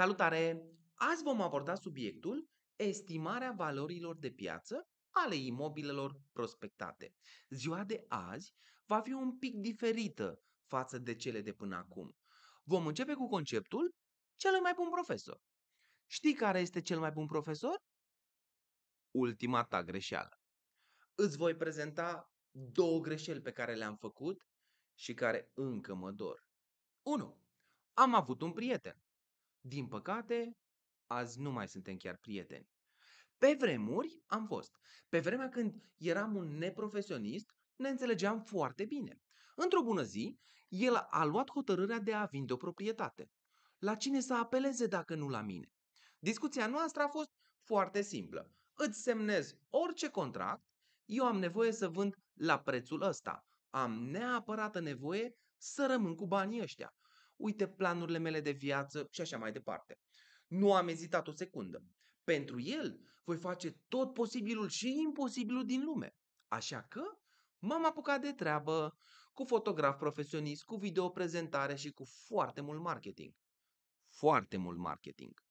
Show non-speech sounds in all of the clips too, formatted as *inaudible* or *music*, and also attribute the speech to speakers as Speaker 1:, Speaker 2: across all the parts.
Speaker 1: Salutare! Azi vom aborda subiectul estimarea valorilor de piață ale imobilelor prospectate. Ziua de azi va fi un pic diferită față de cele de până acum. Vom începe cu conceptul cel mai bun profesor. Știi care este cel mai bun profesor? Ultima ta greșeală. Îți voi prezenta două greșeli pe care le-am făcut și care încă mă dor. 1. Am avut un prieten din păcate, azi nu mai suntem chiar prieteni. Pe vremuri am fost. Pe vremea când eram un neprofesionist, ne înțelegeam foarte bine. Într-o bună zi, el a luat hotărârea de a vinde o proprietate. La cine să apeleze dacă nu la mine? Discuția noastră a fost foarte simplă. Îți semnez orice contract, eu am nevoie să vând la prețul ăsta. Am neapărat nevoie să rămân cu banii ăștia uite planurile mele de viață și așa mai departe. Nu am ezitat o secundă. Pentru el voi face tot posibilul și imposibilul din lume. Așa că m-am apucat de treabă cu fotograf profesionist, cu videoprezentare și cu foarte mult marketing. Foarte mult marketing.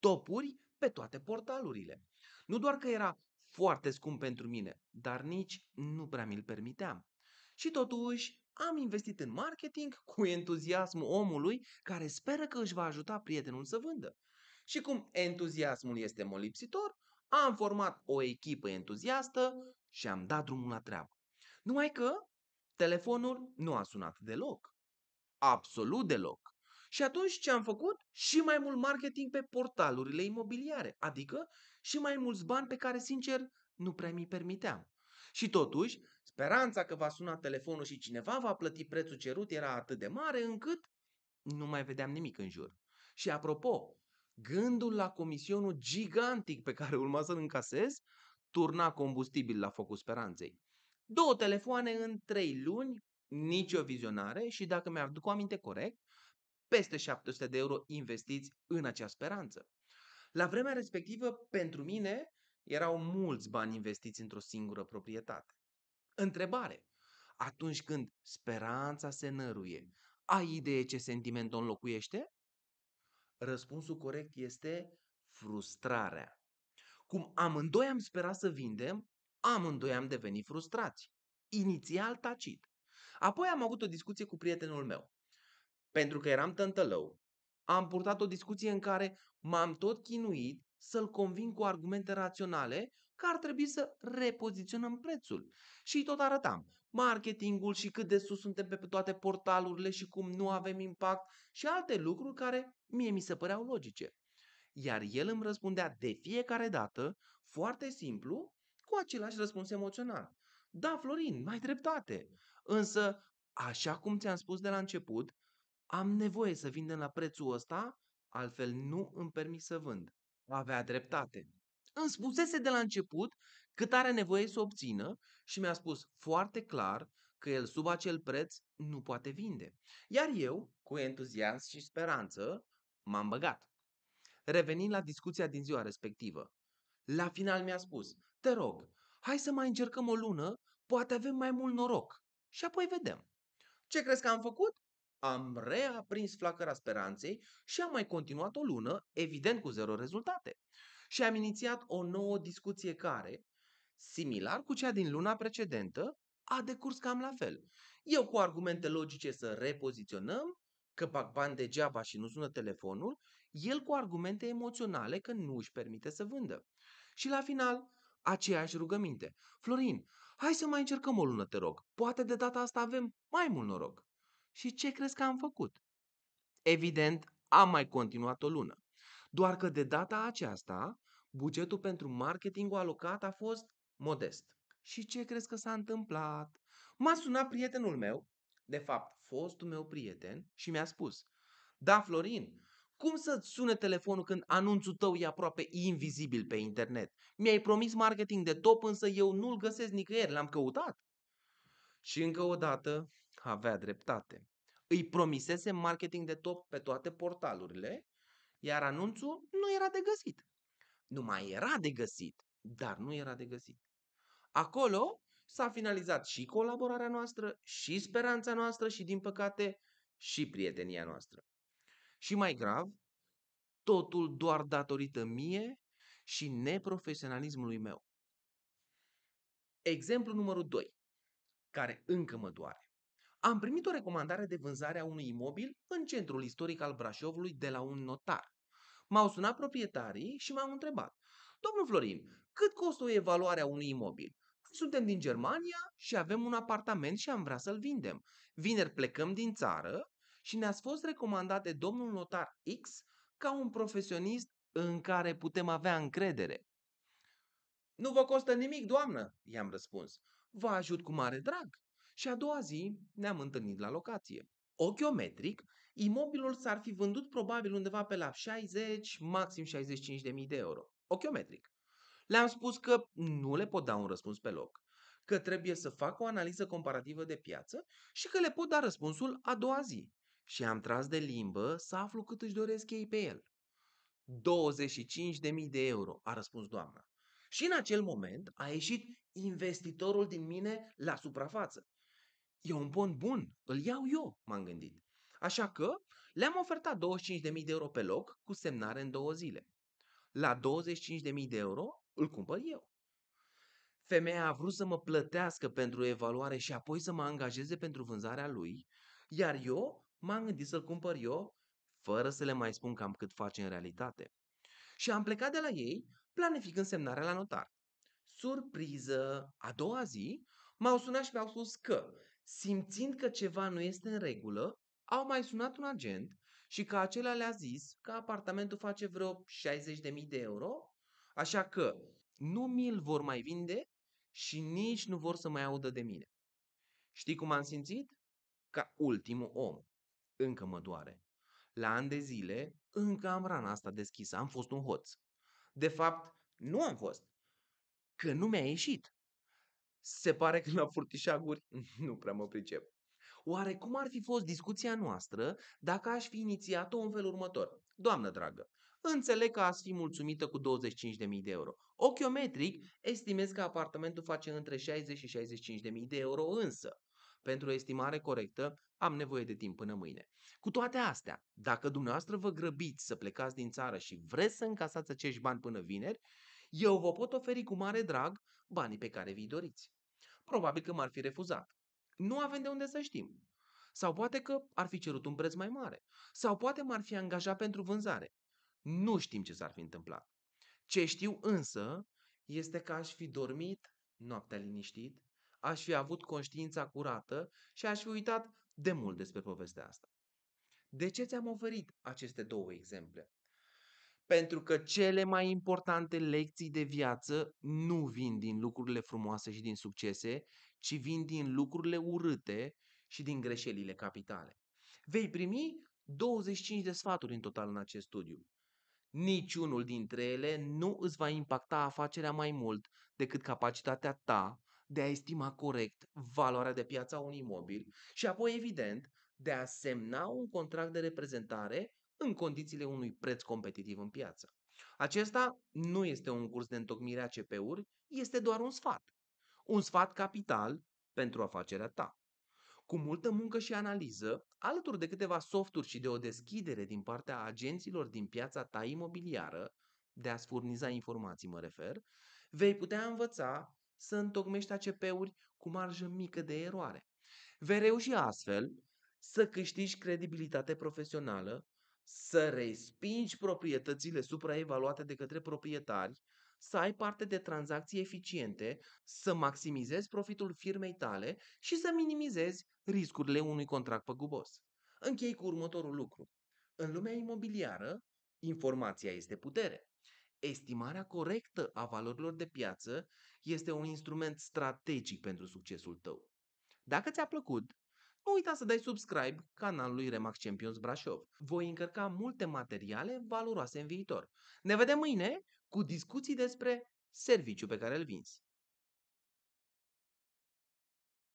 Speaker 1: Topuri pe toate portalurile. Nu doar că era foarte scump pentru mine, dar nici nu prea mi-l permiteam. Și totuși am investit în marketing cu entuziasmul omului care speră că își va ajuta prietenul să vândă. Și cum entuziasmul este molipsitor, am format o echipă entuziastă și am dat drumul la treabă. Numai că telefonul nu a sunat deloc. Absolut deloc. Și atunci ce am făcut? Și mai mult marketing pe portalurile imobiliare, adică și mai mulți bani pe care, sincer, nu prea mi permiteam. Și totuși, Speranța că va suna telefonul și cineva va plăti prețul cerut era atât de mare încât nu mai vedeam nimic în jur. Și apropo, gândul la comisionul gigantic pe care urma să-l încasez turna combustibil la focul speranței. Două telefoane în trei luni, nicio vizionare și, dacă mi-aduc aminte corect, peste 700 de euro investiți în acea speranță. La vremea respectivă, pentru mine, erau mulți bani investiți într-o singură proprietate. Întrebare. Atunci când speranța se năruie, ai idee ce sentiment o înlocuiește? Răspunsul corect este frustrarea. Cum amândoi am sperat să vindem, amândoi am devenit frustrați. Inițial tacit. Apoi am avut o discuție cu prietenul meu. Pentru că eram tântălău, am purtat o discuție în care m-am tot chinuit să-l convin cu argumente raționale că ar trebui să repoziționăm prețul. Și tot arătam marketingul și cât de sus suntem pe toate portalurile și cum nu avem impact și alte lucruri care mie mi se păreau logice. Iar el îmi răspundea de fiecare dată, foarte simplu, cu același răspuns emoțional. Da, Florin, mai dreptate. Însă, așa cum ți-am spus de la început, am nevoie să vindem la prețul ăsta, altfel nu îmi permit să vând. Avea dreptate. Îmi spusese de la început cât are nevoie să obțină și mi-a spus foarte clar că el sub acel preț nu poate vinde. Iar eu, cu entuziasm și speranță, m-am băgat. Revenind la discuția din ziua respectivă, la final mi-a spus, te rog, hai să mai încercăm o lună, poate avem mai mult noroc și apoi vedem. Ce crezi că am făcut? Am reaprins flacăra speranței și am mai continuat o lună, evident cu zero rezultate și am inițiat o nouă discuție care, similar cu cea din luna precedentă, a decurs cam la fel. Eu cu argumente logice să repoziționăm, că bag bani degeaba și nu sună telefonul, el cu argumente emoționale că nu își permite să vândă. Și la final, aceeași rugăminte. Florin, hai să mai încercăm o lună, te rog. Poate de data asta avem mai mult noroc. Și ce crezi că am făcut? Evident, am mai continuat o lună. Doar că de data aceasta, bugetul pentru marketing alocat a fost modest. Și ce crezi că s-a întâmplat? M-a sunat prietenul meu, de fapt fostul meu prieten, și mi-a spus Da, Florin, cum să-ți sune telefonul când anunțul tău e aproape invizibil pe internet? Mi-ai promis marketing de top, însă eu nu-l găsesc nicăieri, l-am căutat. Și încă o dată avea dreptate. Îi promisese marketing de top pe toate portalurile iar anunțul nu era de găsit. Nu mai era de găsit, dar nu era de găsit. Acolo s-a finalizat și colaborarea noastră, și speranța noastră și, din păcate, și prietenia noastră. Și mai grav, totul doar datorită mie și neprofesionalismului meu. Exemplu numărul 2, care încă mă doare. Am primit o recomandare de vânzare a unui imobil în centrul istoric al Brașovului de la un notar. M-au sunat proprietarii și m-au întrebat, domnul Florin, cât costă o evaluare a unui imobil? Suntem din Germania și avem un apartament și am vrea să-l vindem. Vineri plecăm din țară și ne-ați fost recomandat de domnul notar X ca un profesionist în care putem avea încredere. Nu vă costă nimic, doamnă, i-am răspuns. Vă ajut cu mare drag și a doua zi ne-am întâlnit la locație. Ochiometric, imobilul s-ar fi vândut probabil undeva pe la 60, maxim 65 de mii de euro. Ochiometric. Le-am spus că nu le pot da un răspuns pe loc, că trebuie să fac o analiză comparativă de piață și că le pot da răspunsul a doua zi. Și am tras de limbă să aflu cât își doresc ei pe el. 25.000 de euro, a răspuns doamna. Și în acel moment a ieșit investitorul din mine la suprafață e un bon bun, îl iau eu, m-am gândit. Așa că le-am ofertat 25.000 de euro pe loc cu semnare în două zile. La 25.000 de euro îl cumpăr eu. Femeia a vrut să mă plătească pentru evaluare și apoi să mă angajeze pentru vânzarea lui, iar eu m-am gândit să-l cumpăr eu, fără să le mai spun cam cât face în realitate. Și am plecat de la ei, planificând semnarea la notar. Surpriză! A doua zi m-au sunat și mi-au spus că simțind că ceva nu este în regulă, au mai sunat un agent și că acela le-a zis că apartamentul face vreo 60.000 de euro, așa că nu mi-l vor mai vinde și nici nu vor să mai audă de mine. Știi cum am simțit? Ca ultimul om. Încă mă doare. La ani de zile, încă am rana asta deschisă, am fost un hoț. De fapt, nu am fost. Că nu mi-a ieșit. Se pare că la furtișaguri *laughs* nu prea mă pricep. Oare cum ar fi fost discuția noastră dacă aș fi inițiat-o în felul următor? Doamnă dragă, înțeleg că ați fi mulțumită cu 25.000 de euro. Ochiometric, estimez că apartamentul face între 60 și 65.000 de euro însă. Pentru o estimare corectă, am nevoie de timp până mâine. Cu toate astea, dacă dumneavoastră vă grăbiți să plecați din țară și vreți să încasați acești bani până vineri, eu vă pot oferi cu mare drag banii pe care vi doriți probabil că m-ar fi refuzat. Nu avem de unde să știm. Sau poate că ar fi cerut un preț mai mare. Sau poate m-ar fi angajat pentru vânzare. Nu știm ce s-ar fi întâmplat. Ce știu însă este că aș fi dormit noaptea liniștit, aș fi avut conștiința curată și aș fi uitat de mult despre povestea asta. De ce ți-am oferit aceste două exemple? Pentru că cele mai importante lecții de viață nu vin din lucrurile frumoase și din succese, ci vin din lucrurile urâte și din greșelile capitale. Vei primi 25 de sfaturi în total în acest studiu. Niciunul dintre ele nu îți va impacta afacerea mai mult decât capacitatea ta de a estima corect valoarea de piață a unui imobil și apoi, evident, de a semna un contract de reprezentare în condițiile unui preț competitiv în piață. Acesta nu este un curs de întocmire a CP-uri, este doar un sfat. Un sfat capital pentru afacerea ta. Cu multă muncă și analiză, alături de câteva softuri și de o deschidere din partea agenților din piața ta imobiliară, de a-ți furniza informații mă refer, vei putea învăța să întocmești ACP-uri cu marjă mică de eroare. Vei reuși astfel să câștigi credibilitate profesională să respingi proprietățile supraevaluate de către proprietari, să ai parte de tranzacții eficiente, să maximizezi profitul firmei tale și să minimizezi riscurile unui contract păgubos. Închei cu următorul lucru. În lumea imobiliară, informația este putere. Estimarea corectă a valorilor de piață este un instrument strategic pentru succesul tău. Dacă ți-a plăcut, nu uita să dai subscribe canalului Remax Champions Brașov. Voi încărca multe materiale valoroase în viitor. Ne vedem mâine cu discuții despre serviciu pe care îl vinzi.